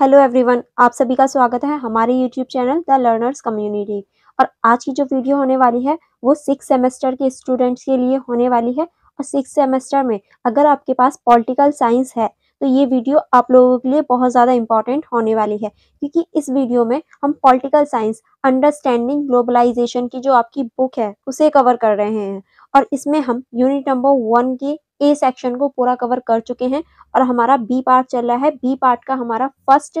hello everyone आप सभी का स्वागत है हमारे YouTube channel the learners community और आज की जो वीडियो होने वाली है वो सिक्स सेमेस्टर के स्टूडेंट्स के लिए होने वाली है और सिक्स सेमेस्टर में अगर आपके पास पॉलिटिकल साइंस है तो ये वीडियो आप लोगों के लिए बहुत ज़्यादा इंपॉर्टेंट होने वाली है क्योंकि इस वीडियो में हम पॉलिटिकल साइंस अंडरस्टैंडिंग ग्लोबलाइजेशन की जो आपकी बुक है उसे कवर कर रहे हैं और इसमें हम यूनिट नंबर वन की ए सेक्शन को पूरा कवर कर चुके हैं और हमारा बी पार्ट चल रहा है बी पार्ट का हमारा फर्स्ट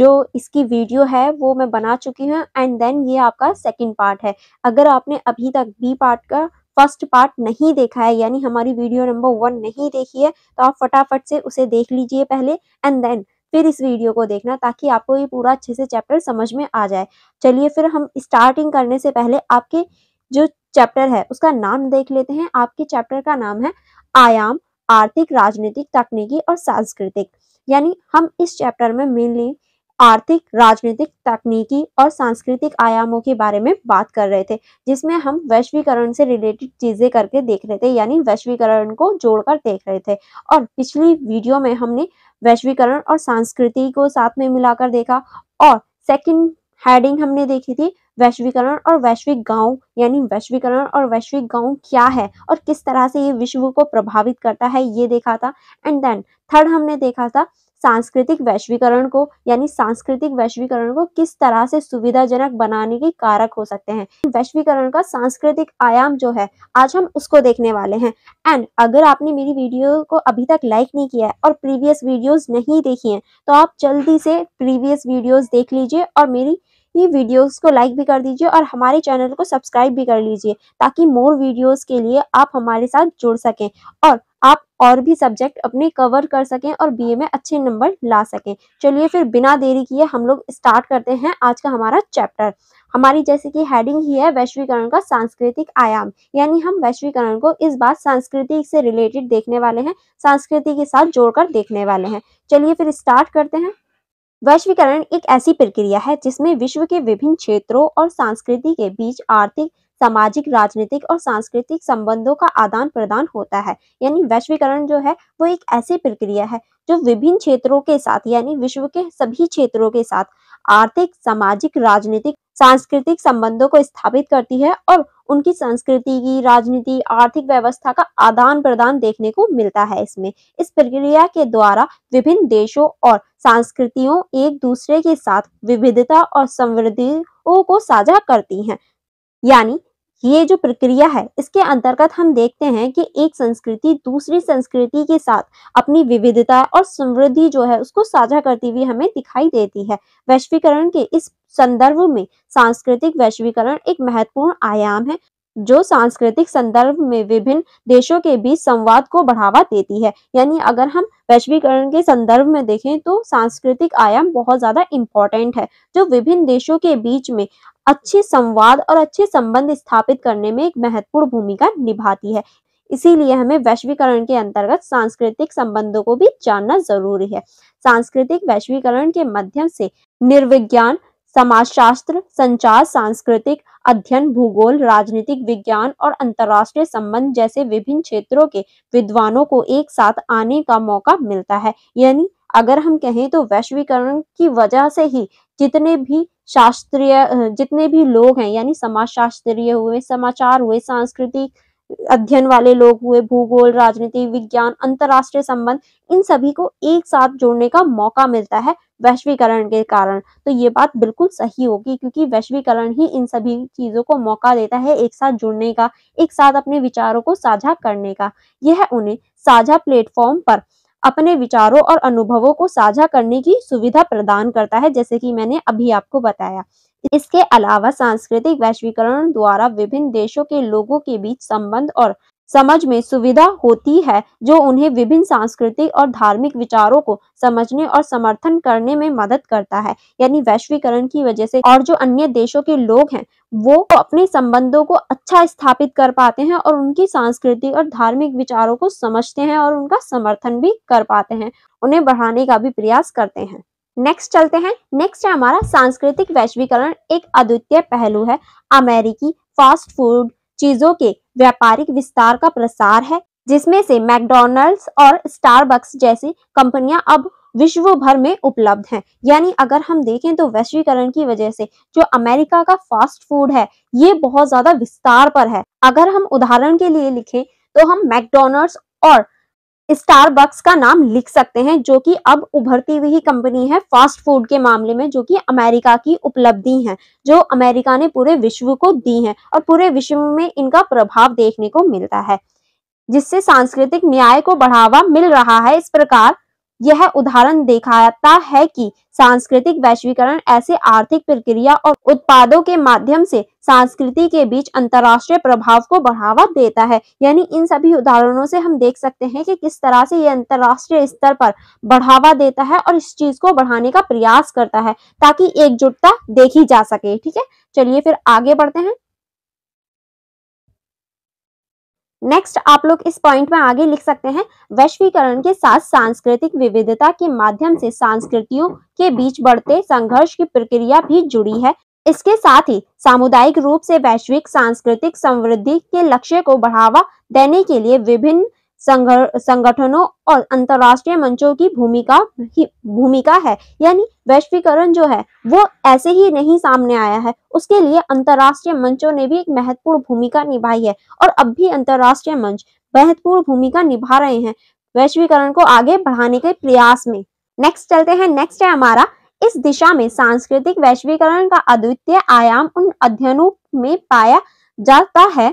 जो इसकी वीडियो है वो मैं बना चुकी हूँ एंड देन ये आपका सेकेंड पार्ट है अगर आपने अभी तक बी पार्ट का फर्स्ट पार्ट नहीं देखा है यानी हमारी वीडियो नंबर वन नहीं देखी है तो आप फटाफट से उसे देख लीजिए पहले एंड देन फिर इस वीडियो को देखना ताकि आपको ये पूरा अच्छे से चैप्टर समझ में आ जाए चलिए फिर हम स्टार्टिंग करने से पहले आपके जो चैप्टर है उसका नाम देख लेते हैं आपके चैप्टर का नाम है आयाम आर्थिक राजनीतिक तकनीकी और सांस्कृतिक यानी हम इस चैप्टर में मेनली आर्थिक राजनीतिक तकनीकी और सांस्कृतिक आयामों के बारे में बात कर रहे थे जिसमें हम वैश्वीकरण से रिलेटेड चीजें करके देख रहे थे यानी वैश्वीकरण को जोड़कर देख रहे थे और पिछली वीडियो में हमने वैश्वीकरण और सांस्कृति को साथ में मिलाकर देखा और सेकंड हेडिंग हमने देखी थी वैश्वीकरण और वैश्विक गांव यानी वैश्वीकरण और वैश्विक गांव क्या है और किस तरह से ये विश्व को प्रभावित करता है ये देखा था एंड देन थर्ड हमने देखा था सांस्कृतिक वैश्वीकरण को यानी सांस्कृतिक वैश्वीकरण को किस तरह से सुविधाजनक बनाने के कारक हो सकते हैं वैश्वीकरण का सांस्कृतिक आयाम जो है आज हम उसको देखने वाले हैं एंड अगर आपने मेरी वीडियो को अभी तक लाइक नहीं किया है और प्रीवियस वीडियोस नहीं देखी हैं तो आप जल्दी से प्रीवियस वीडियोस देख लीजिए और मेरी ही वीडियोस को लाइक भी कर दीजिए और हमारे चैनल को सब्सक्राइब भी कर लीजिए ताकि मोर वीडियोस के लिए आप हमारे साथ जुड़ सकें और आप और भी सब्जेक्ट अपने कवर कर सकें और बीए में अच्छे नंबर ला सकें चलिए फिर बिना देरी किए हम लोग स्टार्ट करते हैं आज का हमारा चैप्टर हमारी जैसे कि हेडिंग ही है वैश्वीकरण का सांस्कृतिक आयाम यानी हम वैश्वीकरण को इस बार सांस्कृतिक से रिलेटेड देखने वाले हैं संस्कृति के साथ जोड़कर देखने वाले हैं चलिए फिर स्टार्ट करते हैं वैश्वीकरण एक ऐसी प्रक्रिया है जिसमें विश्व के विभिन्न क्षेत्रों और संस्कृति के बीच आर्थिक सामाजिक राजनीतिक और सांस्कृतिक संबंधों का आदान प्रदान होता है यानी वैश्वीकरण जो है वो एक ऐसी प्रक्रिया है जो विभिन्न क्षेत्रों के साथ यानी विश्व के सभी क्षेत्रों के साथ आर्थिक सामाजिक राजनीतिक सांस्कृतिक संबंधों को स्थापित करती है और उनकी संस्कृति की राजनीति आर्थिक व्यवस्था का आदान प्रदान देखने को मिलता है इसमें इस प्रक्रिया के द्वारा विभिन्न देशों और संस्कृतियों एक दूसरे के साथ विविधता और समृद्धियों को साझा करती हैं यानी ये जो प्रक्रिया है इसके अंतर्गत हम देखते हैं कि एक संस्कृति दूसरी संस्कृति के साथ अपनी विविधता और समृद्धि जो है उसको साझा करती हुई हमें दिखाई देती है वैश्वीकरण के इस संदर्भ में सांस्कृतिक वैश्वीकरण एक महत्वपूर्ण आयाम है जो सांस्कृतिक संदर्भ में विभिन्न देशों के बीच संवाद को बढ़ावा देती है यानी अगर हम वैश्वीकरण के संदर्भ में देखें तो सांस्कृतिक आयाम बहुत ज़्यादा इम्पोर्टेंट है जो विभिन्न देशों के बीच में अच्छे संवाद और अच्छे संबंध स्थापित करने में एक महत्वपूर्ण भूमिका निभाती है इसीलिए हमें वैश्वीकरण के अंतर्गत सांस्कृतिक संबंधों को भी जानना जरूरी है सांस्कृतिक वैश्वीकरण के माध्यम से निर्विज्ञान समाजशास्त्र संचार सांस्कृतिक अध्ययन भूगोल राजनीतिक विज्ञान और अंतरराष्ट्रीय संबंध जैसे विभिन्न क्षेत्रों के विद्वानों को एक साथ आने का मौका मिलता है यानी अगर हम कहें तो वैश्वीकरण की वजह से ही जितने भी शास्त्रीय जितने भी लोग हैं यानी समाज शास्त्रीय हुए समाचार हुए सांस्कृतिक अध्ययन वाले लोग हुए भूगोल राजनीति विज्ञान अंतरराष्ट्रीय संबंध इन सभी को एक साथ जोड़ने का मौका मिलता है वैश्वीकरण के कारण तो ये बात बिल्कुल सही होगी क्योंकि वैश्वीकरण ही इन सभी चीजों को मौका देता है एक साथ जुड़ने का एक साथ अपने विचारों को साझा करने का यह उन्हें साझा प्लेटफॉर्म पर अपने विचारों और अनुभवों को साझा करने की सुविधा प्रदान करता है जैसे कि मैंने अभी आपको बताया इसके अलावा सांस्कृतिक वैश्वीकरण द्वारा विभिन्न देशों के लोगों के बीच संबंध और समझ में सुविधा होती है जो उन्हें विभिन्न सांस्कृतिक और धार्मिक विचारों को समझने और समर्थन करने में मदद करता है यानी वैश्वीकरण की वजह से और जो अन्य देशों के लोग हैं वो अपने संबंधों को अच्छा स्थापित कर पाते हैं और उनकी सांस्कृतिक और धार्मिक विचारों को समझते हैं और उनका समर्थन भी कर पाते हैं उन्हें बढ़ाने का भी प्रयास करते हैं नेक्स्ट चलते हैं नेक्स्ट है हमारा सांस्कृतिक वैश्वीकरण एक अद्वितीय पहलू है अमेरिकी फास्ट फूड चीजों के व्यापारिक विस्तार का प्रसार है जिसमें से मैकडोनल्ड्स और स्टारबक्स जैसी कंपनियां अब विश्व भर में उपलब्ध हैं यानी अगर हम देखें तो वैश्वीकरण की वजह से जो अमेरिका का फास्ट फूड है ये बहुत ज्यादा विस्तार पर है अगर हम उदाहरण के लिए लिखें तो हम मैकडोनल्ड्स और स्टारबक्स का नाम लिख सकते हैं जो कि अब उभरती हुई कंपनी है फास्ट फूड के मामले में जो कि अमेरिका की उपलब्धि है जो अमेरिका ने पूरे विश्व को दी है और पूरे विश्व में इनका प्रभाव देखने को मिलता है जिससे सांस्कृतिक न्याय को बढ़ावा मिल रहा है इस प्रकार यह उदाहरण दिखाता है कि सांस्कृतिक वैश्वीकरण ऐसे आर्थिक प्रक्रिया और उत्पादों के माध्यम से संस्कृति के बीच अंतर्राष्ट्रीय प्रभाव को बढ़ावा देता है यानी इन सभी उदाहरणों से हम देख सकते हैं कि किस तरह से ये अंतर्राष्ट्रीय स्तर पर बढ़ावा देता है और इस चीज को बढ़ाने का प्रयास करता है ताकि एकजुटता देखी जा सके ठीक है चलिए फिर आगे बढ़ते हैं नेक्स्ट आप लोग इस पॉइंट में आगे लिख सकते हैं वैश्वीकरण के साथ सांस्कृतिक विविधता के माध्यम से सांस्कृतियों के बीच बढ़ते संघर्ष की प्रक्रिया भी जुड़ी है इसके साथ ही सामुदायिक रूप से वैश्विक सांस्कृतिक समृद्धि के लक्ष्य को बढ़ावा देने के लिए विभिन्न संगठनों और अंतरराष्ट्रीय मंचों की भूमिका भूमिका है यानी वैश्वीकरण जो है वो ऐसे ही नहीं सामने आया है उसके लिए अंतर्राष्ट्रीय मंचों ने भी एक महत्वपूर्ण भूमिका निभाई है और अब भी अंतर्राष्ट्रीय मंच महत्वपूर्ण भूमिका निभा रहे हैं वैश्वीकरण को आगे बढ़ाने के प्रयास में नेक्स्ट चलते हैं नेक्स्ट है हमारा इस दिशा में सांस्कृतिक वैश्वीकरण का अद्वितीय आयाम उन अध्ययनों में पाया जाता है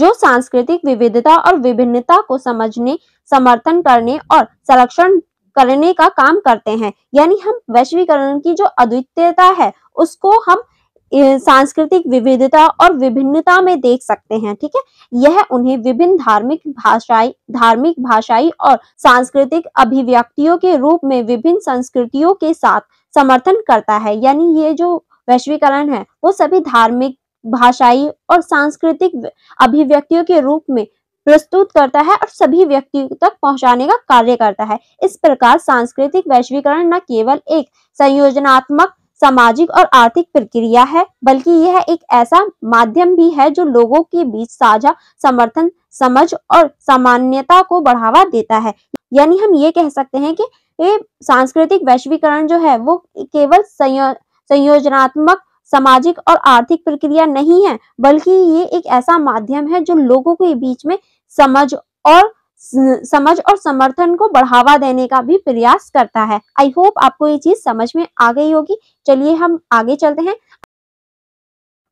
जो सांस्कृतिक विविधता और विभिन्नता को समझने समर्थन करने और संरक्षण करने का काम करते हैं यानी हम वैश्वीकरण की जो अद्वितीयता है उसको हम सांस्कृतिक विविधता और विभिन्नता में देख सकते हैं ठीक है यह उन्हें विभिन्न धार्मिक भाषाई धार्मिक भाषाई और सांस्कृतिक अभिव्यक्तियों के रूप में विभिन्न संस्कृतियों के साथ समर्थन करता है यानी ये जो वैश्वीकरण है वो सभी धार्मिक भाषाई और सांस्कृतिक अभिव्यक्तियों के रूप में प्रस्तुत करता है और सभी व्यक्तियों तक पहुंचाने का कार्य करता है इस प्रकार सांस्कृतिक वैश्वीकरण न केवल एक संयोजनात्मक सामाजिक और आर्थिक प्रक्रिया है बल्कि यह एक ऐसा माध्यम भी है जो लोगों के बीच साझा समर्थन समझ और सामान्यता को बढ़ावा देता है यानी हम ये कह सकते हैं कि ये सांस्कृतिक वैश्वीकरण जो है वो केवल संयो, संयोजनात्मक सामाजिक और आर्थिक प्रक्रिया नहीं है बल्कि ये एक ऐसा माध्यम है जो लोगों के बीच में समझ और समझ और समर्थन को बढ़ावा देने का भी प्रयास करता है आई होप आपको ये चीज समझ में आ गई होगी चलिए हम आगे चलते हैं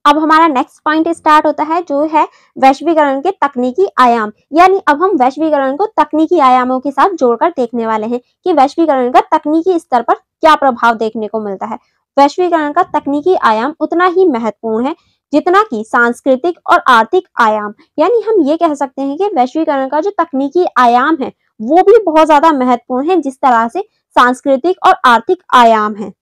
अब हमारा नेक्स्ट पॉइंट स्टार्ट होता है जो है वैश्वीकरण के तकनीकी आयाम यानी अब हम वैश्वीकरण को तकनीकी आयामों के साथ जोड़कर देखने वाले हैं कि वैश्वीकरण का तकनीकी स्तर पर क्या प्रभाव देखने को मिलता है वैश्वीकरण का तकनीकी आयाम उतना ही महत्वपूर्ण है जितना कि सांस्कृतिक और आर्थिक आयाम यानी हम ये कह सकते हैं कि वैश्वीकरण का जो तकनीकी आयाम है वो भी बहुत ज्यादा महत्वपूर्ण है जिस तरह से सांस्कृतिक और आर्थिक आयाम है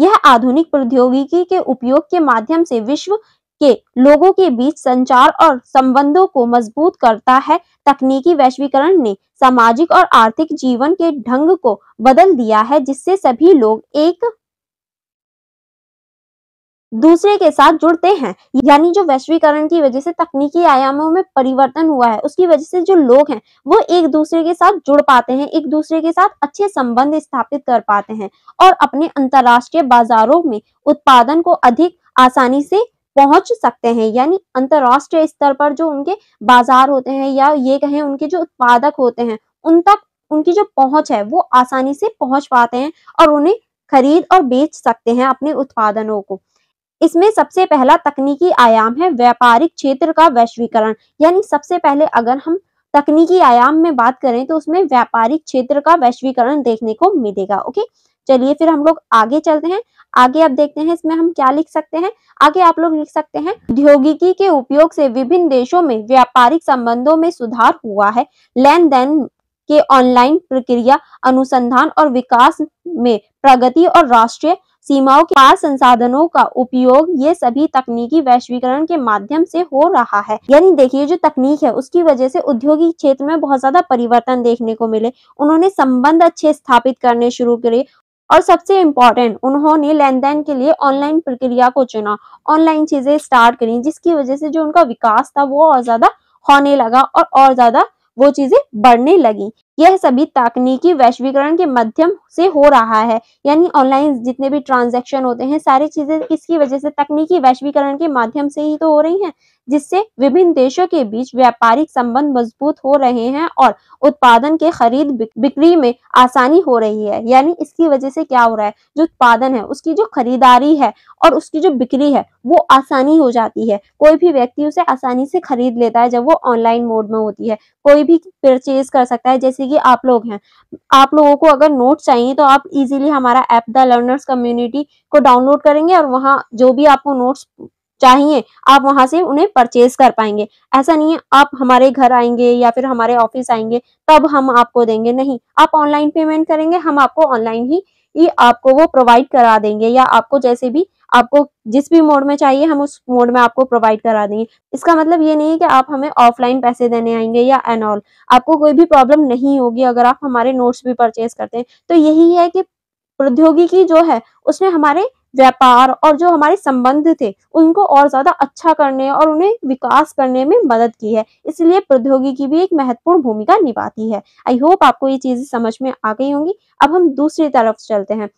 यह आधुनिक प्रौद्योगिकी के उपयोग के माध्यम से विश्व के लोगों के बीच संचार और संबंधों को मजबूत करता है तकनीकी वैश्वीकरण ने सामाजिक और आर्थिक जीवन के ढंग को बदल दिया है जिससे सभी लोग एक दूसरे के साथ जुड़ते हैं यानी जो वैश्वीकरण की वजह से तकनीकी आयामों में परिवर्तन हुआ है उसकी वजह से जो लोग हैं वो एक दूसरे के साथ जुड़ पाते हैं एक दूसरे के साथ अच्छे संबंध स्थापित कर पाते हैं और अपने अंतर्राष्ट्रीय बाजारों में उत्पादन को अधिक आसानी से पहुंच सकते हैं यानी अंतर्राष्ट्रीय स्तर पर जो उनके बाजार होते हैं या ये कहें उनके जो उत्पादक होते हैं उन तक उनकी जो पहुंच है वो आसानी से पहुंच पाते हैं और उन्हें खरीद और बेच सकते हैं अपने उत्पादनों को इसमें सबसे पहला तकनीकी आयाम है व्यापारिक क्षेत्र का वैश्वीकरण यानी सबसे पहले अगर हम तकनीकी आयाम में बात करें तो उसमें व्यापारिक क्षेत्र का वैश्वीकरण देखने को मिलेगा ओके चलिए फिर हम लोग आगे चलते हैं आगे आप देखते हैं इसमें हम क्या लिख सकते हैं आगे आप लोग लिख सकते हैं औद्योगिकी के उपयोग से विभिन्न देशों में व्यापारिक संबंधों में सुधार हुआ है लेन देन के ऑनलाइन प्रक्रिया अनुसंधान और विकास में प्रगति और राष्ट्रीय सीमाओं के पार संसाधनों का उपयोग ये सभी तकनीकी वैश्वीकरण के माध्यम से हो रहा है यानी देखिए जो तकनीक है उसकी वजह से औद्योगिक क्षेत्र में बहुत ज्यादा परिवर्तन देखने को मिले उन्होंने संबंध अच्छे स्थापित करने शुरू करे और सबसे इम्पोर्टेंट उन्होंने लेन देन के लिए ऑनलाइन प्रक्रिया को चुना ऑनलाइन चीजें स्टार्ट करी जिसकी वजह से जो उनका विकास था वो और ज्यादा होने लगा और और ज्यादा वो चीजें बढ़ने लगी यह सभी तकनीकी वैश्वीकरण के माध्यम से हो रहा है यानी ऑनलाइन जितने भी ट्रांजेक्शन होते हैं सारी चीजें किसकी वजह से तकनीकी वैश्वीकरण के माध्यम से ही तो हो रही हैं जिससे विभिन्न देशों के बीच व्यापारिक संबंध मजबूत हो रहे हैं और उत्पादन के खरीद बिक्री में आसानी हो रही है यानी इसकी वजह से क्या हो रहा है जो उत्पादन है उसकी जो खरीदारी है और उसकी जो बिक्री है वो आसानी हो जाती है कोई भी व्यक्ति उसे आसानी से खरीद लेता है जब वो ऑनलाइन मोड में होती है कोई भी परचेज कर सकता है जैसे कि आप लोग हैं आप लोगों को अगर नोट चाहिए तो आप इजीली हमारा ऐप द लर्नर्स कम्युनिटी को डाउनलोड करेंगे और वहाँ जो भी आपको नोट्स चाहिए आप वहां से उन्हें परचेज कर पाएंगे ऐसा नहीं है आप हमारे घर आएंगे या फिर हमारे ऑफिस आएंगे तब हम आपको देंगे नहीं आप ऑनलाइन पेमेंट करेंगे हम आपको ऑनलाइन ही, ही आपको वो प्रोवाइड करा देंगे या आपको जैसे भी आपको जिस भी मोड में चाहिए हम उस मोड में आपको प्रोवाइड करा देंगे इसका मतलब ये नहीं है कि आप हमें ऑफलाइन पैसे देने आएंगे या एनऑल आपको कोई भी प्रॉब्लम नहीं होगी अगर आप हमारे नोट्स भी परचेज करते हैं तो यही है कि प्रौद्योगिकी जो है उसने हमारे व्यापार और जो हमारे संबंध थे उनको और ज्यादा अच्छा करने और उन्हें विकास करने में मदद की है इसलिए प्रौद्योगिकी भी एक महत्वपूर्ण भूमिका निभाती है आई होप आपको ये चीजें समझ में आ गई होंगी अब हम दूसरी तरफ चलते हैं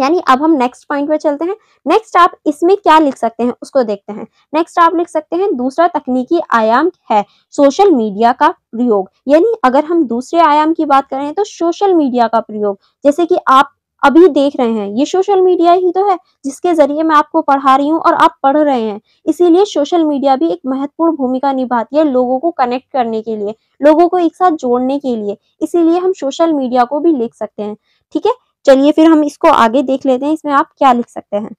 यानी अब हम नेक्स्ट पॉइंट पर चलते हैं नेक्स्ट आप इसमें क्या लिख सकते हैं उसको देखते हैं नेक्स्ट आप लिख सकते हैं दूसरा तकनीकी आयाम है सोशल मीडिया का प्रयोग यानी अगर हम दूसरे आयाम की बात करें तो सोशल मीडिया का प्रयोग जैसे कि आप अभी देख रहे हैं ये सोशल मीडिया ही तो है जिसके जरिए मैं आपको पढ़ा रही हूँ और आप पढ़ रहे हैं इसीलिए सोशल मीडिया भी एक महत्वपूर्ण भूमिका निभाती है लोगों को कनेक्ट करने के लिए लोगों को एक साथ जोड़ने के लिए इसीलिए हम सोशल मीडिया को भी लिख सकते हैं ठीक है चलिए फिर हम इसको आगे देख लेते हैं इसमें आप क्या लिख सकते हैं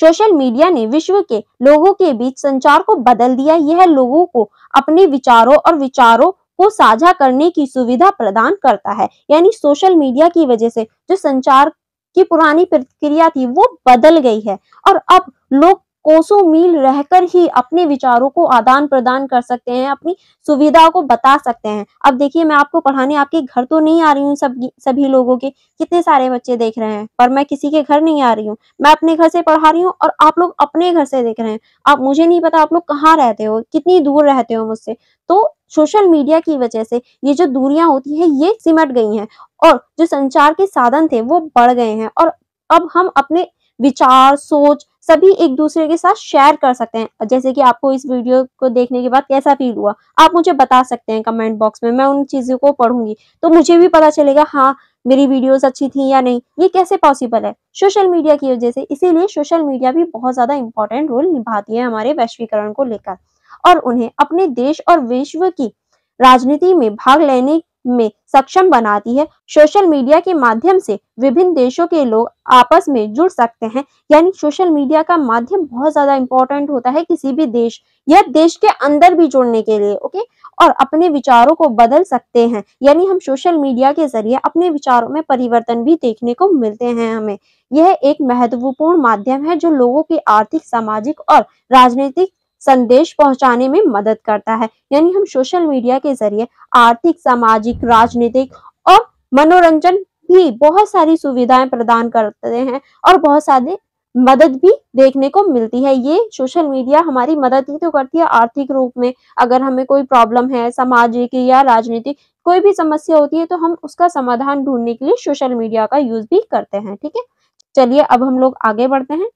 सोशल मीडिया ने विश्व के लोगों के बीच संचार को बदल दिया यह लोगों को अपने विचारों और विचारों को साझा करने की सुविधा प्रदान करता है यानी सोशल मीडिया की वजह से जो संचार की पुरानी प्रतिक्रिया थी वो बदल गई है और अब लोग कोसों मील रहकर ही अपने विचारों को आदान प्रदान कर सकते हैं अपनी सुविधा को बता सकते हैं अब देखिए मैं आपको पढ़ाने आपके घर तो नहीं आ रही हूँ सभी सभी लोगों के कितने सारे बच्चे देख रहे हैं पर मैं किसी के घर नहीं आ रही हूँ मैं अपने घर से पढ़ा रही हूँ और आप लोग अपने घर से देख रहे हैं आप मुझे नहीं पता आप लोग कहाँ रहते हो कितनी दूर रहते हो मुझसे तो सोशल मीडिया की वजह से ये जो दूरियां होती है ये सिमट गई हैं और जो संचार के साधन थे वो बढ़ गए हैं और अब हम अपने विचार सोच सभी एक दूसरे के साथ शेयर कर सकते हैं जैसे कि आपको इस वीडियो को देखने के बाद कैसा फील हुआ आप मुझे बता सकते हैं कमेंट बॉक्स में मैं उन चीज़ों को पढ़ूंगी तो मुझे भी पता चलेगा हाँ मेरी वीडियोस अच्छी थी या नहीं ये कैसे पॉसिबल है सोशल मीडिया की वजह से इसीलिए सोशल मीडिया भी बहुत ज़्यादा इंपॉर्टेंट रोल निभाती है हमारे वैश्वीकरण को लेकर और उन्हें अपने देश और विश्व की राजनीति में भाग लेने में सक्षम बनाती है सोशल मीडिया के माध्यम से विभिन्न देशों के लोग आपस में जुड़ सकते हैं यानी सोशल मीडिया का माध्यम बहुत ज्यादा इंपॉर्टेंट होता है किसी भी देश या देश के अंदर भी जुड़ने के लिए ओके और अपने विचारों को बदल सकते हैं यानी हम सोशल मीडिया के जरिए अपने विचारों में परिवर्तन भी देखने को मिलते हैं हमें यह एक महत्वपूर्ण माध्यम है जो लोगों के आर्थिक सामाजिक और राजनीतिक संदेश पहुंचाने में मदद करता है यानी हम सोशल मीडिया के जरिए आर्थिक सामाजिक राजनीतिक और मनोरंजन भी बहुत सारी सुविधाएं प्रदान करते हैं और बहुत सारे मदद भी देखने को मिलती है ये सोशल मीडिया हमारी मदद ही तो करती है आर्थिक रूप में अगर हमें कोई प्रॉब्लम है सामाजिक या राजनीतिक कोई भी समस्या होती है तो हम उसका समाधान ढूंढने के लिए सोशल मीडिया का यूज भी करते हैं ठीक है चलिए अब हम लोग आगे बढ़ते हैं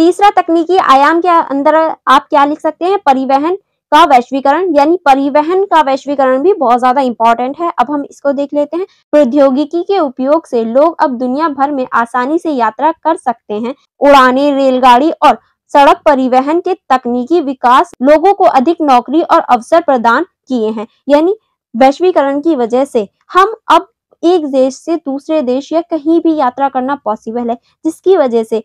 तीसरा तकनीकी आयाम के अंदर आप क्या लिख सकते हैं परिवहन का वैश्वीकरण यानी परिवहन का वैश्वीकरण भी बहुत ज्यादा इंपॉर्टेंट है अब हम इसको देख लेते हैं प्रौद्योगिकी के उपयोग से लोग अब दुनिया भर में आसानी से यात्रा कर सकते हैं उड़ाने रेलगाड़ी और सड़क परिवहन के तकनीकी विकास लोगों को अधिक नौकरी और अवसर प्रदान किए हैं यानी वैश्वीकरण की वजह से हम अब एक देश से दूसरे देश या कहीं भी यात्रा करना पॉसिबल है जिसकी वजह से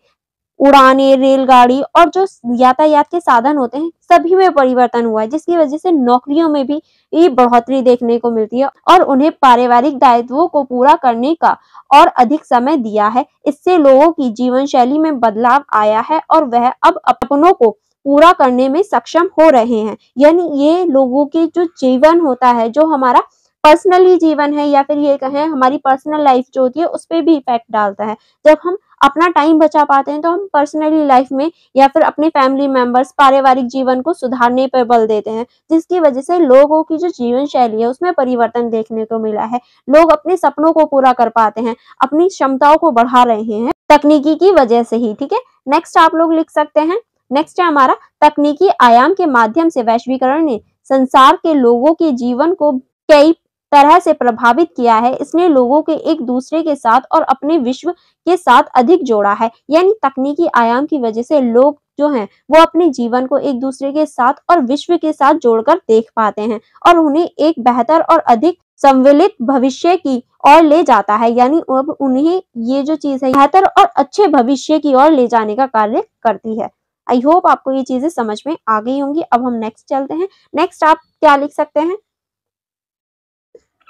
उड़ाने रेलगाड़ी और जो यातायात के साधन होते हैं सभी में परिवर्तन हुआ है जिसकी वजह से नौकरियों में भी ये बढ़ोतरी देखने को मिलती है और उन्हें पारिवारिक दायित्वों को पूरा करने का और अधिक समय दिया है इससे लोगों की जीवन शैली में बदलाव आया है और वह अब अपनों को पूरा करने में सक्षम हो रहे हैं यानी ये लोगों के जो जीवन होता है जो हमारा पर्सनली जीवन है या फिर ये कहें हमारी पर्सनल लाइफ जो होती है उस पर भी इफेक्ट डालता है जब हम अपना टाइम बचा पाते हैं तो हम पर्सनली लाइफ में या फिर अपने फैमिली मेंबर्स पारिवारिक जीवन को सुधारने पर बल देते हैं जिसकी वजह से लोगों की जो जीवन शैली है उसमें परिवर्तन देखने को मिला है लोग अपने सपनों को पूरा कर पाते हैं अपनी क्षमताओं को बढ़ा रहे हैं तकनीकी की वजह से ही ठीक है नेक्स्ट आप लोग लिख सकते हैं नेक्स्ट है हमारा तकनीकी आयाम के माध्यम से वैश्वीकरण ने संसार के लोगों के जीवन को कई तरह से प्रभावित किया है इसने लोगों के एक दूसरे के साथ और अपने विश्व के साथ अधिक जोड़ा है यानी तकनीकी आयाम की वजह से लोग जो हैं वो अपने जीवन को एक दूसरे के साथ और विश्व के साथ जोड़कर देख पाते हैं और उन्हें एक बेहतर और अधिक सम्मिलित भविष्य की ओर ले जाता है यानी अब उन्हें ये जो चीज है बेहतर और अच्छे भविष्य की ओर ले जाने का कार्य करती है आई होप आपको ये चीजें समझ में आ गई होंगी अब हम नेक्स्ट चलते हैं नेक्स्ट आप क्या लिख सकते हैं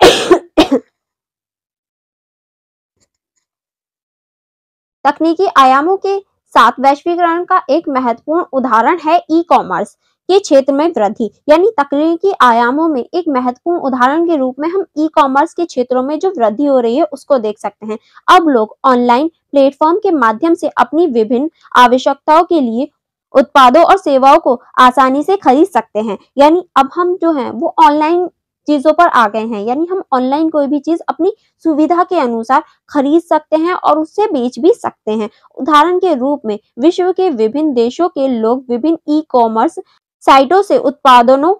तकनीकी आयामों के साथ वैश्वीकरण का एक महत्वपूर्ण उदाहरण है ई कॉमर्स के क्षेत्र में वृद्धि यानी तकनीकी आयामों में एक महत्वपूर्ण उदाहरण के रूप में हम ई कॉमर्स के क्षेत्रों में जो वृद्धि हो रही है उसको देख सकते हैं अब लोग ऑनलाइन प्लेटफॉर्म के माध्यम से अपनी विभिन्न आवश्यकताओं के लिए उत्पादों और सेवाओं को आसानी से खरीद सकते हैं यानी अब हम जो है वो ऑनलाइन चीजों पर आ गए हैं यानी हम ऑनलाइन कोई भी चीज अपनी सुविधा के अनुसार खरीद सकते हैं और उससे बेच भी सकते हैं उदाहरण के रूप में विश्व के विभिन्न देशों के लोग विभिन्न ई कॉमर्स साइटों से उत्पादनों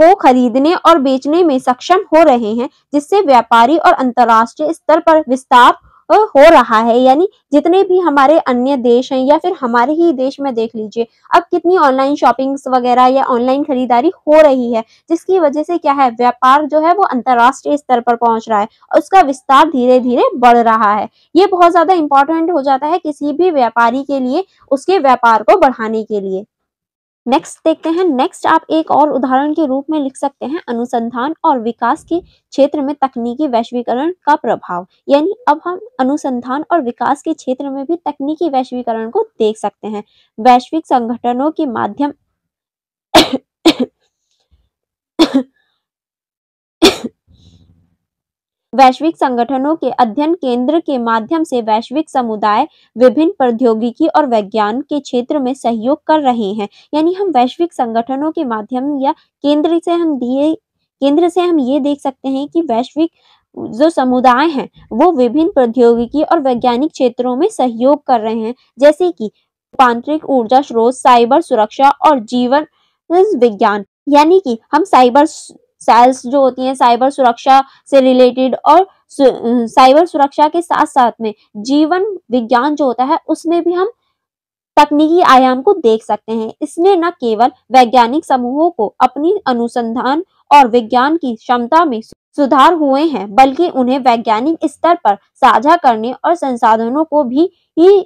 को खरीदने और बेचने में सक्षम हो रहे हैं जिससे व्यापारी और अंतर्राष्ट्रीय स्तर पर विस्तार हो रहा है यानी जितने भी हमारे अन्य देश हैं या फिर हमारे ही देश में देख लीजिए अब कितनी ऑनलाइन शॉपिंग्स वगैरह या ऑनलाइन खरीदारी हो रही है जिसकी वजह से क्या है व्यापार जो है वो अंतर्राष्ट्रीय स्तर पर पहुंच रहा है और उसका विस्तार धीरे धीरे बढ़ रहा है ये बहुत ज्यादा इंपॉर्टेंट हो जाता है किसी भी व्यापारी के लिए उसके व्यापार को बढ़ाने के लिए नेक्स्ट देखते हैं नेक्स्ट आप एक और उदाहरण के रूप में लिख सकते हैं अनुसंधान और विकास के क्षेत्र में तकनीकी वैश्वीकरण का प्रभाव यानी अब हम अनुसंधान और विकास के क्षेत्र में भी तकनीकी वैश्वीकरण को देख सकते हैं वैश्विक संगठनों के माध्यम वैश्विक संगठनों के अध्ययन केंद्र के माध्यम से वैश्विक समुदाय विभिन्न प्रौद्योगिकी और विज्ञान के क्षेत्र में सहयोग कर रहे हैं यानी हम वैश्विक संगठनों के माध्यम या केंद्र से हम दिए केंद्र से हम ये देख सकते हैं कि वैश्विक जो समुदाय हैं वो विभिन्न प्रौद्योगिकी और वैज्ञानिक क्षेत्रों में सहयोग कर रहे हैं जैसे कि पांत्रिक ऊर्जा स्रोत साइबर सुरक्षा और जीवन विज्ञान यानी कि हम साइबर सेल्स जो होती हैं साइबर सुरक्षा से रिलेटेड और साइबर अं, सुरक्षा के साथ साथ में जीवन विज्ञान जो होता है उसमें भी हम तकनीकी आयाम को देख सकते हैं इसने न केवल वैज्ञानिक समूहों को अपनी अनुसंधान और विज्ञान की क्षमता में सुधार हुए हैं बल्कि उन्हें वैज्ञानिक स्तर पर साझा करने और संसाधनों को भी ही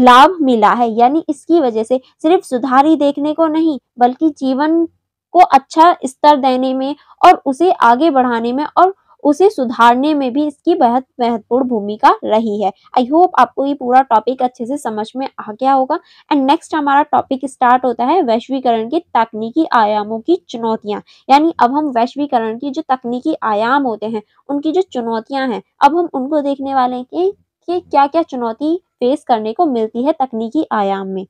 लाभ मिला है यानी इसकी वजह से सिर्फ सुधार ही देखने को नहीं बल्कि जीवन को अच्छा स्तर देने में और उसे आगे बढ़ाने में और उसे सुधारने में भी इसकी बेहद महत्वपूर्ण भूमिका रही है आई होप आपको ये पूरा टॉपिक अच्छे से समझ में आ गया होगा एंड नेक्स्ट हमारा टॉपिक स्टार्ट होता है वैश्वीकरण के तकनीकी आयामों की चुनौतियां यानी अब हम वैश्वीकरण की जो तकनीकी आयाम होते हैं उनकी जो चुनौतियां हैं अब हम उनको देखने वाले हैं कि, कि क्या क्या चुनौती फेस करने को मिलती है तकनीकी आयाम में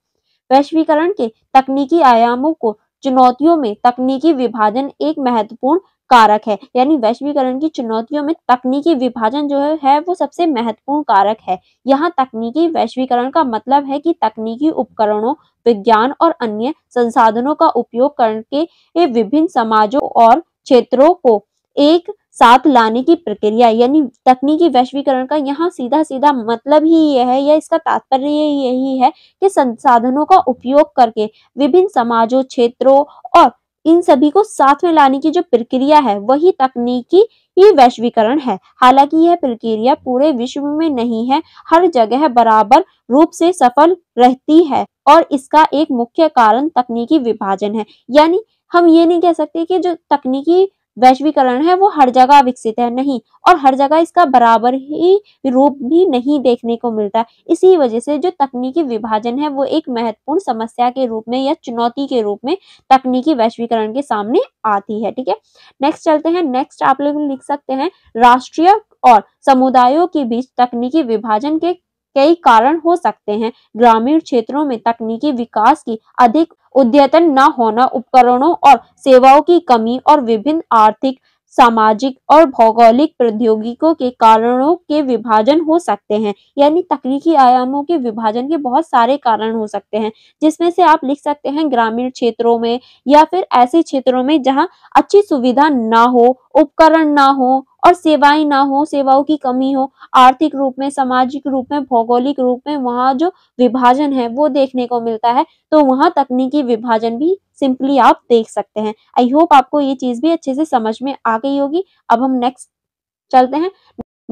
वैश्वीकरण के तकनीकी आयामों को चुनौतियों में तकनीकी विभाजन एक महत्वपूर्ण कारक है यानी वैश्वीकरण की चुनौतियों में तकनीकी विभाजन जो है, है वो सबसे महत्वपूर्ण कारक है यहाँ तकनीकी वैश्वीकरण का मतलब है कि तकनीकी उपकरणों विज्ञान और अन्य संसाधनों का उपयोग करके विभिन्न समाजों और क्षेत्रों को एक साथ लाने की प्रक्रिया यानी तकनीकी वैश्वीकरण का यहाँ सीधा सीधा मतलब ही यह है या इसका तात्पर्य यही है कि संसाधनों का उपयोग करके विभिन्न समाजों क्षेत्रों और इन सभी को साथ में लाने की जो प्रक्रिया है वही तकनीकी ही वैश्वीकरण है हालांकि यह प्रक्रिया पूरे विश्व में नहीं है हर जगह बराबर रूप से सफल रहती है और इसका एक मुख्य कारण तकनीकी विभाजन है यानी हम ये नहीं कह सकते कि जो तकनीकी वैश्वीकरण है वो हर जगह विकसित है नहीं और हर जगह इसका बराबर ही रूप भी नहीं देखने को मिलता है इसी वजह से जो तकनीकी विभाजन है वो एक महत्वपूर्ण समस्या के रूप में या चुनौती के रूप में तकनीकी वैश्वीकरण के सामने आती है ठीक है नेक्स्ट चलते हैं नेक्स्ट आप लोग लिख सकते हैं राष्ट्रीय और समुदायों के बीच तकनीकी विभाजन के कई कारण हो सकते हैं ग्रामीण क्षेत्रों में तकनीकी विकास की अधिक उद्यतन न होना उपकरणों और सेवाओं की कमी और विभिन्न आर्थिक सामाजिक और भौगोलिक प्रौद्योगिकों के कारणों के विभाजन हो सकते हैं यानी तकनीकी आयामों के विभाजन के बहुत सारे कारण हो सकते हैं जिसमें से आप लिख सकते हैं ग्रामीण क्षेत्रों में या फिर ऐसे क्षेत्रों में जहां अच्छी सुविधा ना हो उपकरण ना हो और सेवाएं ना हो सेवाओं की कमी हो आर्थिक रूप में सामाजिक रूप में भौगोलिक रूप में वहाँ जो विभाजन है वो देखने को मिलता है तो वहाँ तकनीकी विभाजन भी सिंपली आप देख सकते हैं आई होप आपको ये चीज भी अच्छे से समझ में आ गई होगी अब हम नेक्स्ट चलते हैं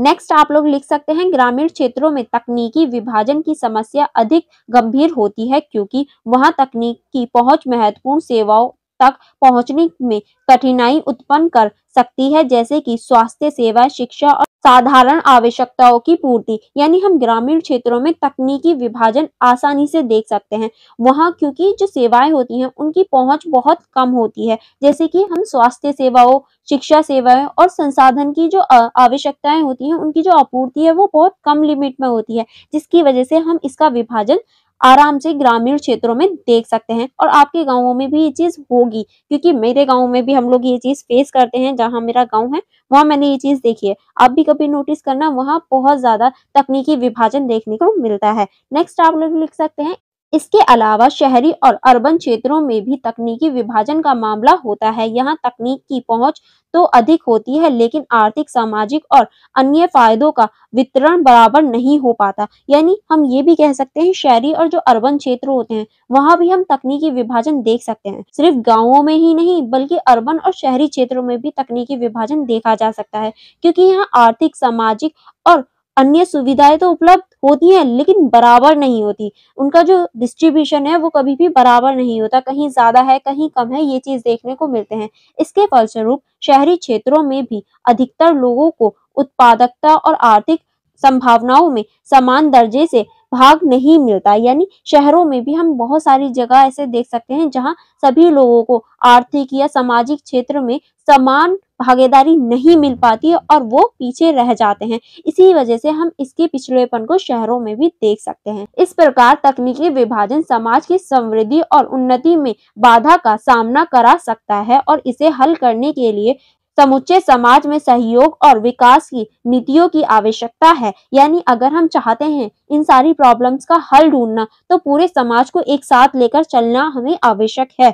नेक्स्ट आप लोग लिख सकते हैं ग्रामीण क्षेत्रों में तकनीकी विभाजन की समस्या अधिक गंभीर होती है क्योंकि वहां तकनीक की पहुंच महत्वपूर्ण सेवाओं तक पहुंचने में कठिनाई उत्पन्न कर सकती है जैसे कि स्वास्थ्य सेवा शिक्षा और साधारण आवश्यकताओं की पूर्ति यानी हम ग्रामीण क्षेत्रों में तकनीकी विभाजन आसानी से देख सकते हैं वहाँ क्योंकि जो सेवाएं होती हैं उनकी पहुंच बहुत कम होती है जैसे कि हम स्वास्थ्य सेवाओं शिक्षा सेवाएं और संसाधन की जो आवश्यकताएं होती हैं उनकी जो आपूर्ति है वो बहुत कम लिमिट में होती है जिसकी वजह से हम इसका विभाजन आराम से ग्रामीण क्षेत्रों में देख सकते हैं और आपके गाँवों में भी ये चीज होगी क्योंकि मेरे गाँव में भी हम लोग ये चीज फेस करते हैं जहाँ मेरा गाँव है वहाँ मैंने ये चीज देखी है आप भी कभी नोटिस करना वहाँ बहुत ज्यादा तकनीकी विभाजन देखने को मिलता है नेक्स्ट आप लोग लिख सकते हैं इसके अलावा शहरी और अर्बन क्षेत्रों में भी तकनीकी विभाजन का मामला होता है यहाँ तकनीक की पहुंच तो अधिक होती है लेकिन आर्थिक सामाजिक और अन्य फायदों का वितरण बराबर नहीं हो पाता यानी हम ये भी कह सकते हैं शहरी और जो अर्बन क्षेत्र होते हैं वहाँ भी हम तकनीकी विभाजन देख सकते हैं सिर्फ गाँवों में ही नहीं बल्कि अर्बन और शहरी क्षेत्रों में भी तकनीकी विभाजन देखा जा सकता है क्योंकि यहाँ आर्थिक सामाजिक और अन्य सुविधाएं तो उपलब्ध होती हैं लेकिन बराबर नहीं होती उनका जो डिस्ट्रीब्यूशन है वो कभी भी बराबर नहीं होता कहीं ज्यादा है कहीं कम है ये चीज देखने को मिलते हैं इसके फलस्वरूप शहरी क्षेत्रों में भी अधिकतर लोगों को उत्पादकता और आर्थिक संभावनाओं में समान दर्जे से भाग नहीं मिलता यानी शहरों में भी हम बहुत सारी जगह ऐसे देख सकते हैं जहाँ सभी लोगों को आर्थिक या सामाजिक क्षेत्र में समान भागीदारी नहीं मिल पाती है और वो पीछे रह जाते हैं इसी वजह से हम इसके पिछड़ेपन को शहरों में भी देख सकते हैं इस प्रकार तकनीकी विभाजन समाज की समृद्धि और उन्नति में बाधा का सामना करा सकता है और इसे हल करने के लिए समुचे समाज में सहयोग और विकास की नीतियों की आवश्यकता है यानी अगर हम चाहते हैं इन सारी प्रॉब्लम्स का हल ढूंढना तो पूरे समाज को एक साथ लेकर चलना हमें आवश्यक है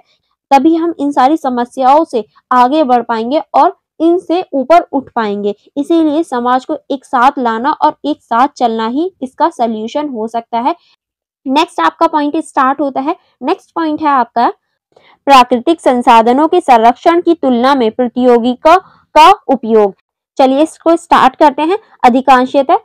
तभी हम इन सारी समस्याओं से आगे बढ़ पाएंगे और इनसे ऊपर उठ पाएंगे इसीलिए समाज को एक साथ लाना और एक साथ चलना ही इसका सोल्यूशन हो सकता है नेक्स्ट आपका पॉइंट स्टार्ट होता है नेक्स्ट पॉइंट है आपका प्राकृतिक संसाधनों के संरक्षण की तुलना में प्रतियोगिका का उपयोग चलिए इसको स्टार्ट करते हैं अधिकांशतः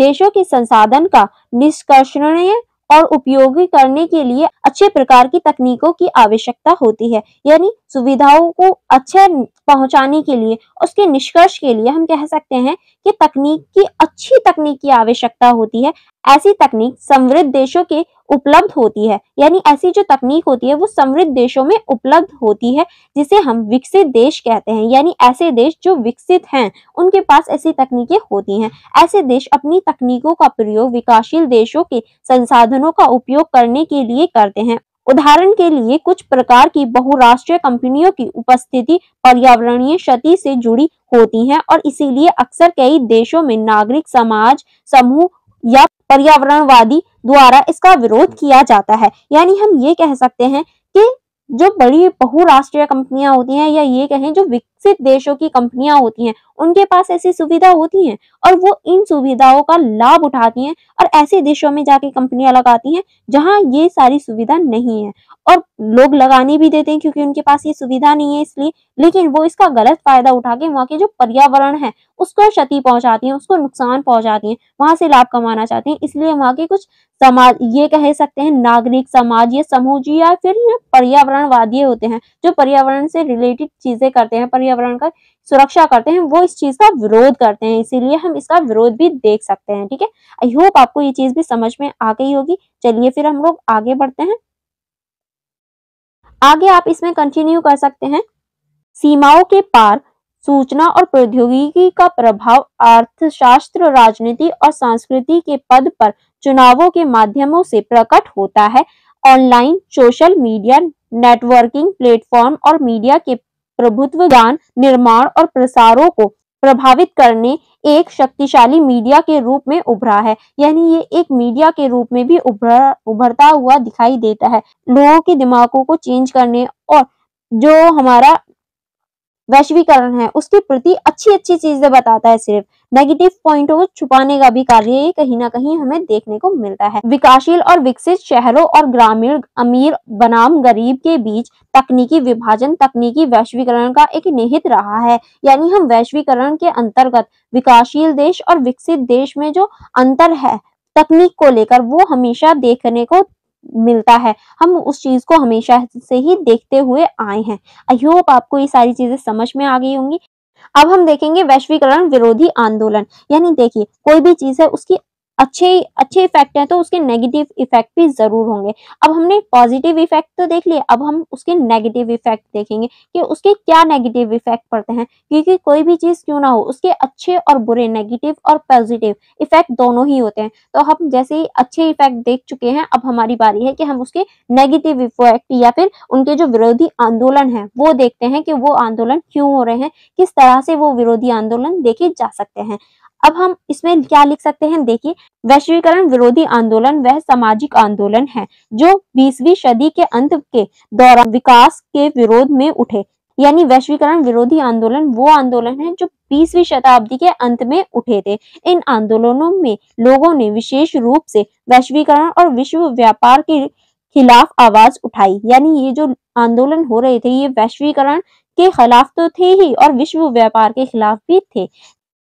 देशों के संसाधन का निष्कर्षणीय और उपयोगी करने के लिए अच्छे प्रकार की तकनीकों की आवश्यकता होती है यानी सुविधाओं को अच्छे पहुंचाने के लिए उसके निष्कर्ष के लिए हम कह सकते हैं कि तकनीक की अच्छी तकनीक की आवश्यकता होती है ऐसी तकनीक समृद्ध देशों के उपलब्ध होती है यानी ऐसी जो तकनीक होती है वो समृद्ध देशों में उपलब्ध होती है जिसे हम विकसित देश कहते हैं यानी ऐसे देश जो विकसित हैं उनके पास ऐसी तकनीकें होती हैं ऐसे देश अपनी तकनीकों का प्रयोग विकासशील देशों के संसाधनों का उपयोग करने के लिए करते हैं उदाहरण के लिए कुछ प्रकार की बहुराष्ट्रीय कंपनियों की उपस्थिति पर्यावरणीय क्षति से जुड़ी होती है और इसीलिए अक्सर कई देशों में नागरिक समाज समूह या पर्यावरणवादी द्वारा इसका विरोध किया जाता है यानी हम ये कह सकते हैं कि जो बड़ी बहुराष्ट्रीय कंपनियां होती हैं या ये कहें जो विकसित देशों की कंपनियां होती हैं उनके पास ऐसी सुविधा होती है और वो इन सुविधाओं का लाभ उठाती हैं और ऐसे देशों में जाके कंपनियां लगाती हैं जहां ये सारी सुविधा नहीं है और लोग लगाने भी देते हैं क्योंकि उनके पास ये सुविधा नहीं है इसलिए लेकिन वो इसका गलत फायदा उठा के वहाँ के जो पर्यावरण है उसको क्षति पहुंचाती है उसको नुकसान पहुंचाती है वहां से लाभ कमाना चाहते हैं इसलिए वहाँ के कुछ समाज ये कह सकते हैं नागरिक समाज या समूह या फिर पर्यावरणवादी होते हैं जो पर्यावरण से रिलेटेड चीजें करते हैं पर्यावरण का सुरक्षा करते हैं वो इस चीज का विरोध करते हैं इसीलिए हम इसका विरोध भी देख सकते हैं ठीक है आई होप आपको ये चीज भी समझ में आ गई होगी चलिए फिर हम लोग आगे बढ़ते हैं आगे आप इसमें कंटिन्यू कर सकते हैं सीमाओं के पार सूचना और प्रौद्योगिकी का प्रभाव अर्थशास्त्र राजनीति और संस्कृति के पद पर चुनावों के माध्यमों से प्रकट होता है online social media networking platform और मीडिया के प्रभुत्व ज्ञान निर्माण और प्रसारों को प्रभावित करने एक शक्तिशाली मीडिया के रूप में उभरा है यानी ये एक मीडिया के रूप में भी उभर उभरता हुआ दिखाई देता है लोगों के दिमागों को चेंज करने और जो हमारा वैश्वीकरण है उसके प्रति अच्छी अच्छी चीजें बताता है सिर्फ नेगेटिव पॉइंटों को छुपाने का भी कार्य कहीं ना कहीं हमें देखने को मिलता है विकासशील और विकसित शहरों और ग्रामीण अमीर बनाम गरीब के बीच तकनीकी विभाजन तकनीकी वैश्वीकरण का एक निहित रहा है यानी हम वैश्वीकरण के अंतर्गत विकासशील देश और विकसित देश में जो अंतर है तकनीक को लेकर वो हमेशा देखने को मिलता है हम उस चीज को हमेशा से ही देखते हुए आए हैं आई होप आपको ये सारी चीजें समझ में आ गई होंगी अब हम देखेंगे वैश्वीकरण विरोधी आंदोलन यानी देखिए कोई भी चीज है उसकी अच्छे अच्छे इफेक्ट हैं तो उसके नेगेटिव इफेक्ट भी जरूर होंगे अब हमने पॉजिटिव इफेक्ट तो देख लिए अब हम उसके नेगेटिव इफेक्ट देखेंगे कि उसके क्या नेगेटिव इफेक्ट पड़ते हैं क्योंकि कोई भी चीज क्यों ना हो उसके अच्छे और बुरे नेगेटिव और पॉजिटिव इफेक्ट दोनों ही होते हैं तो हम जैसे ही अच्छे इफेक्ट देख चुके हैं अब हमारी बारी है कि हम उसके नेगेटिव इफेक्ट या फिर उनके जो विरोधी आंदोलन है वो देखते हैं कि वो आंदोलन क्यों हो रहे हैं किस तरह से वो विरोधी आंदोलन देखे जा सकते हैं अब हम इसमें क्या लिख सकते हैं देखिए वैश्वीकरण विरोधी आंदोलन वह सामाजिक आंदोलन है जो 20वीं सदी के अंत के दौरान विकास के विरोध में उठे यानी वैश्वीकरण विरोधी आंदोलन वो आंदोलन है जो 20वीं शताब्दी के अंत में उठे थे इन आंदोलनों में लोगों ने विशेष रूप से वैश्वीकरण और विश्व व्यापार के खिलाफ आवाज उठाई यानी ये जो आंदोलन हो रहे थे ये वैश्वीकरण के खिलाफ तो थे ही और विश्व व्यापार के खिलाफ भी थे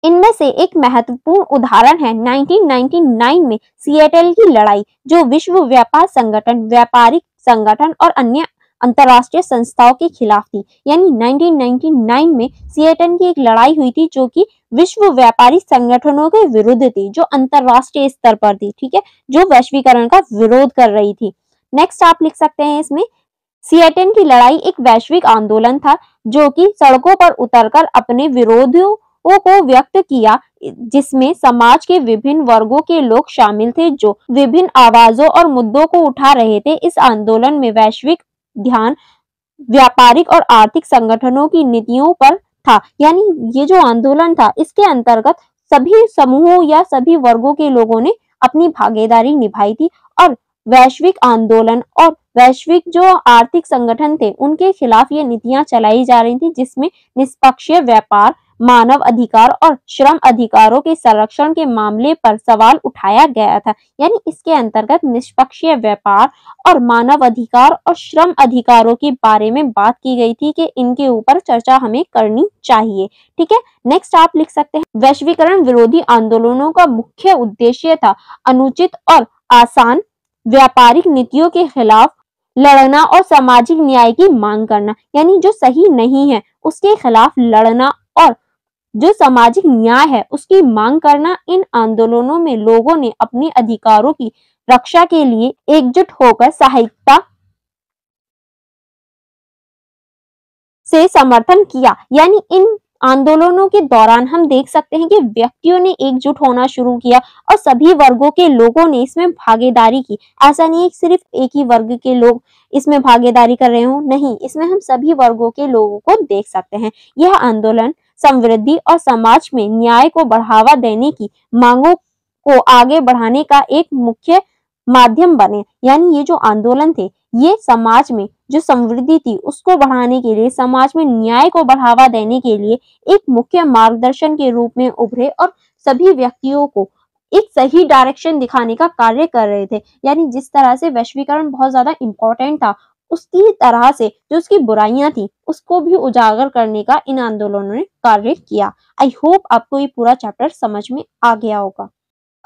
इनमें से एक महत्वपूर्ण उदाहरण है 1999 में सिएटल की लड़ाई जो विश्व व्यापार संगठन व्यापारिक संगठन और अन्य अंतरराष्ट्रीय संस्थाओं के खिलाफ थी यानी 1999 में सीएटन की एक लड़ाई हुई थी जो कि विश्व व्यापारी संगठनों के विरुद्ध थी जो अंतरराष्ट्रीय स्तर पर थी ठीक है जो वैश्वीकरण का विरोध कर रही थी नेक्स्ट आप लिख सकते हैं इसमें सीएटन की लड़ाई एक वैश्विक आंदोलन था जो कि सड़कों पर उतरकर अपने विरोधियों को व्यक्त किया जिसमें समाज के विभिन्न वर्गों के लोग शामिल थे जो विभिन्न आवाजों और मुद्दों को उठा रहे थे इस आंदोलन में वैश्विक ध्यान व्यापारिक और आर्थिक संगठनों की नीतियों पर था यानी ये जो आंदोलन था इसके अंतर्गत सभी समूहों या सभी वर्गों के लोगों ने अपनी भागीदारी निभाई थी और वैश्विक आंदोलन और वैश्विक जो आर्थिक संगठन थे उनके खिलाफ ये नीतियां चलाई जा रही थी जिसमें निष्पक्षीय व्यापार मानव अधिकार और श्रम अधिकारों के संरक्षण के मामले पर सवाल उठाया गया था यानी इसके अंतर्गत निष्पक्षीय व्यापार और मानव अधिकार और श्रम अधिकारों के बारे में बात की गई थी कि इनके ऊपर चर्चा हमें करनी चाहिए ठीक है नेक्स्ट आप लिख सकते हैं वैश्वीकरण विरोधी आंदोलनों का मुख्य उद्देश्य था अनुचित और आसान व्यापारिक नीतियों के खिलाफ लड़ना और सामाजिक न्याय की मांग करना यानी जो सही नहीं है उसके खिलाफ लड़ना और जो सामाजिक न्याय है उसकी मांग करना इन आंदोलनों में लोगों ने अपने अधिकारों की रक्षा के लिए एकजुट होकर सहायता से समर्थन किया यानी इन आंदोलनों के दौरान हम देख सकते हैं कि व्यक्तियों ने एकजुट होना शुरू किया और सभी वर्गों के लोगों ने इसमें भागीदारी की ऐसा नहीं है सिर्फ एक ही वर्ग के लोग इसमें भागीदारी कर रहे हो नहीं इसमें हम सभी वर्गों के लोगों को देख सकते हैं यह आंदोलन समृद्धि और समाज में न्याय को बढ़ावा देने की मांगों को आगे बढ़ाने का एक मुख्य माध्यम बने यानी ये जो आंदोलन थे ये समाज में जो समृद्धि थी उसको बढ़ाने के लिए समाज में न्याय को बढ़ावा देने के लिए एक मुख्य मार्गदर्शन के रूप में उभरे और सभी व्यक्तियों को एक सही डायरेक्शन दिखाने का कार्य कर रहे थे यानी जिस तरह से वैश्वीकरण बहुत ज्यादा इम्पोर्टेंट था उसकी तरह से जो उसकी बुराइयां थी उसको भी उजागर करने का इन आंदोलनों ने कार्य किया आई होप आपको ये पूरा चैप्टर समझ में आ गया होगा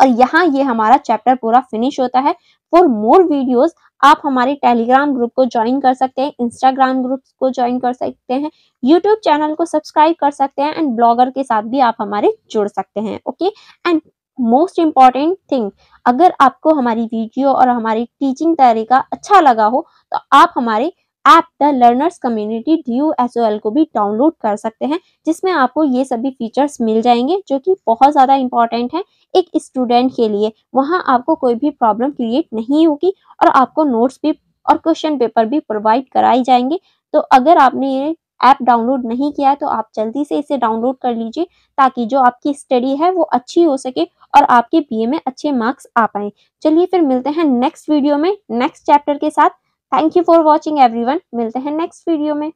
और यहाँ ये हमारा चैप्टर पूरा फिनिश होता है फॉर मोर वीडियोस आप हमारे टेलीग्राम ग्रुप को ज्वाइन कर सकते हैं इंस्टाग्राम ग्रुप को ज्वाइन कर सकते हैं यूट्यूब चैनल को सब्सक्राइब कर सकते हैं एंड ब्लॉगर के साथ भी आप हमारे जुड़ सकते हैं okay and most important thing अगर आपको हमारी वीडियो और हमारी टीचिंग तरीका अच्छा लगा हो तो आप हमारे app the learners community D U S को भी डाउनलोड कर सकते हैं जिसमें आपको ये सभी फीचर्स मिल जाएंगे जो कि बहुत ज़्यादा इंपॉर्टेंट हैं एक स्टूडेंट के लिए वहाँ आपको कोई भी प्रॉब्लम क्रिएट नहीं होगी और आपको नोट्स भी और क्वेश्चन पेपर भी प्रोवाइड कराए जाएंगे तो अगर आपने ये ऐप डाउनलोड नहीं किया है तो आप जल्दी से इसे डाउनलोड कर लीजिए ताकि जो आपकी स्टडी है वो अच्छी हो सके और आपके पीए में अच्छे मार्क्स आ पाए चलिए फिर मिलते हैं नेक्स्ट वीडियो में नेक्स्ट चैप्टर के साथ thank you for watching every मिलते हैं नेक्स्ट वीडियो में